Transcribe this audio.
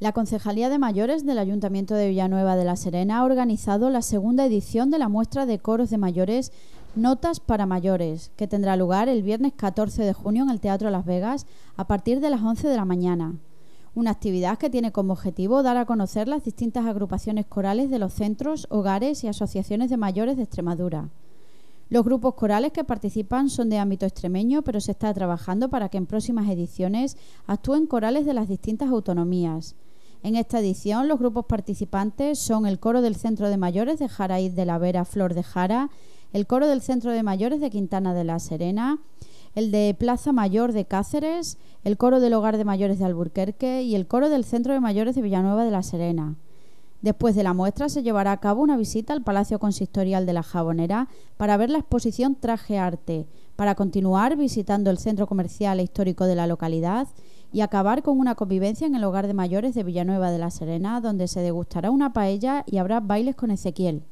La Concejalía de Mayores del Ayuntamiento de Villanueva de la Serena ha organizado la segunda edición de la muestra de coros de mayores Notas para Mayores, que tendrá lugar el viernes 14 de junio en el Teatro Las Vegas a partir de las 11 de la mañana. Una actividad que tiene como objetivo dar a conocer las distintas agrupaciones corales de los centros, hogares y asociaciones de mayores de Extremadura. Los grupos corales que participan son de ámbito extremeño, pero se está trabajando para que en próximas ediciones actúen corales de las distintas autonomías. En esta edición, los grupos participantes son el coro del Centro de Mayores de Jaraíz de la Vera Flor de Jara, el coro del Centro de Mayores de Quintana de la Serena, el de Plaza Mayor de Cáceres, el coro del Hogar de Mayores de Alburquerque y el coro del Centro de Mayores de Villanueva de la Serena. Después de la muestra se llevará a cabo una visita al Palacio Consistorial de la Jabonera para ver la exposición Traje Arte, para continuar visitando el centro comercial e histórico de la localidad y acabar con una convivencia en el hogar de mayores de Villanueva de la Serena, donde se degustará una paella y habrá bailes con Ezequiel.